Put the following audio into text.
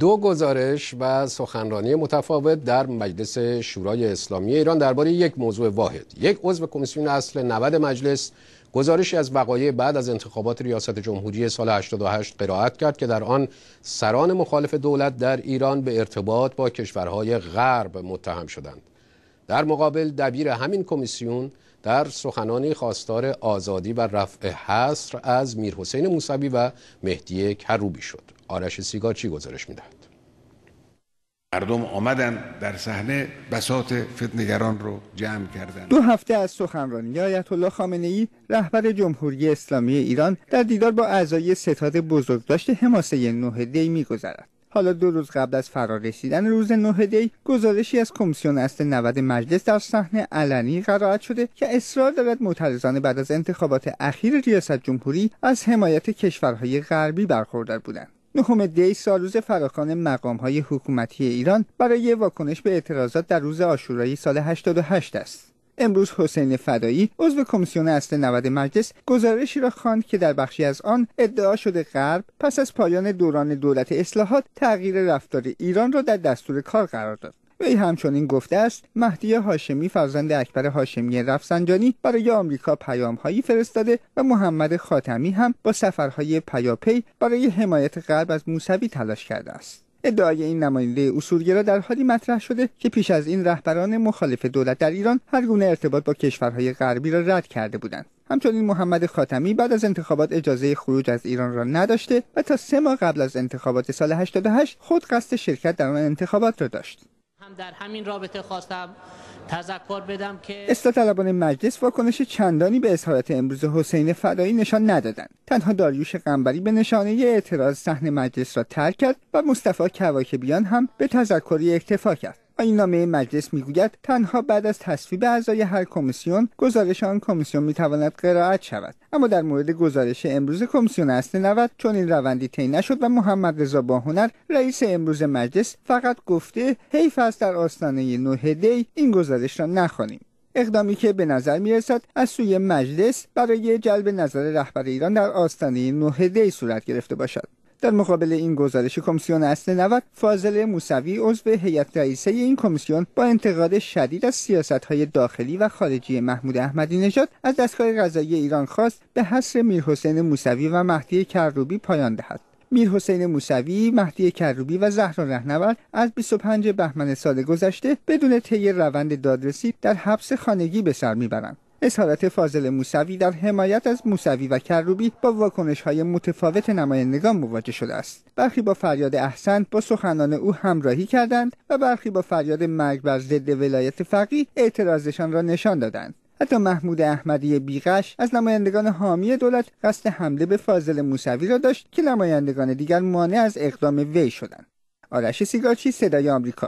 دو گزارش و سخنرانی متفاوت در مجلس شورای اسلامی ایران درباره یک موضوع واحد یک عضو کمیسیون اصل 90 مجلس گزارشی از وقایع بعد از انتخابات ریاست جمهوری سال 88 قرائت کرد که در آن سران مخالف دولت در ایران به ارتباط با کشورهای غرب متهم شدند در مقابل دبیر همین کمیسیون در سخنانی خواستار آزادی و رفع حصر از میرحسین موسوی و مهدی کروبی شد آرش سیگا چی گزارش میدهد مردم آمدن در صحنه بساط فتنگران رو جمع کردند. دو هفته از سخنرانی آیت الله خامنه ای رهبر جمهوری اسلامی ایران در دیدار با اعضای ستاد بزرگداشت حماسه نوه دی میگذرد. حالا دو روز قبل از فرا رسیدن روز نه دی گزارشی از کمیسیون اصل 90 مجلس در صحنه علنی قرائت شده که اصرار دارد معترضان بعد از انتخابات اخیر ریاست جمهوری از حمایت کشورهای غربی برخوردار بودند نهم دی سال روز فراخان مقام های حکومتی ایران برای واکنش به اعتراضات در روز آشورایی سال 88 است. امروز حسین فدایی عضو کمیسیون اصل 90 مجلس گزارشی را خواند که در بخشی از آن ادعا شده غرب پس از پایان دوران دولت اصلاحات تغییر رفتار ایران را در دستور کار قرار داد وی همچنین گفته است مهدی هاشمی فرزند اکبر هاشمی رفسنجانی برای آمریکا پیامهایی فرستاده و محمد خاتمی هم با سفرهای پیاپی برای حمایت غرب از موسوی تلاش کرده است ادعای این نماینده اصولگرا در حالی مطرح شده که پیش از این رهبران مخالف دولت در ایران هر گونه ارتباط با کشورهای غربی را رد کرده بودند همچنین محمد خاتمی بعد از انتخابات اجازه خروج از ایران را نداشته و تا سه ماه قبل از انتخابات سال 88 خود قصد شرکت در آن انتخابات را داشت هم در همین رابطه خواستم تذکر بدم که اصلاح طلبان مجلس واکنش چندانی به اظهارات امروز حسین فدایی نشان ندادند تنها داریوش قنبری به نشانه اعتراض صحن مجلس را ترک کرد و مصطفی کواکبیان هم به تذکری اکتفا کرد این نامه مجلس میگوید تنها بعد از تصویب اعضای هر کمیسیون گزارش آن کمیسیون میتواند قرائت شود اما در مورد گزارش امروز کمیسیون اصل 90 چون این روندی طی نشد و محمد رضا باهنر رئیس امروز مجلس فقط گفته حیف است در آستانه نه دی این گزارش را نخوانیم اقدامی که به نظر می رسد از سوی مجلس برای جلب نظر رهبر ایران در آستانه نه دی صورت گرفته باشد در مقابل این گزارش کمیسیون اصل 90 فاضل موسوی عضو هیئت رئیسه این کمیسیون با انتقاد شدید از سیاست های داخلی و خارجی محمود احمدی نژاد از دستگاه قضایی ایران خواست به حصر میرحسین موسوی و مهدی کروبی پایان دهد میر حسین موسوی، مهدی کروبی و زهرا رهنورد از 25 بهمن سال گذشته بدون طی روند دادرسی در حبس خانگی به سر میبرند. اصحارت فاضل موسوی در حمایت از موسوی و کروبی با واکنش های متفاوت نمایندگان مواجه شده است برخی با فریاد احسن با سخنان او همراهی کردند و برخی با فریاد مرگ بر ضد ولایت فقیه اعتراضشان را نشان دادند حتی محمود احمدی بیغش از نمایندگان حامی دولت قصد حمله به فاضل موسوی را داشت که نمایندگان دیگر مانع از اقدام وی شدند آرش سیگارچی صدای آمریکا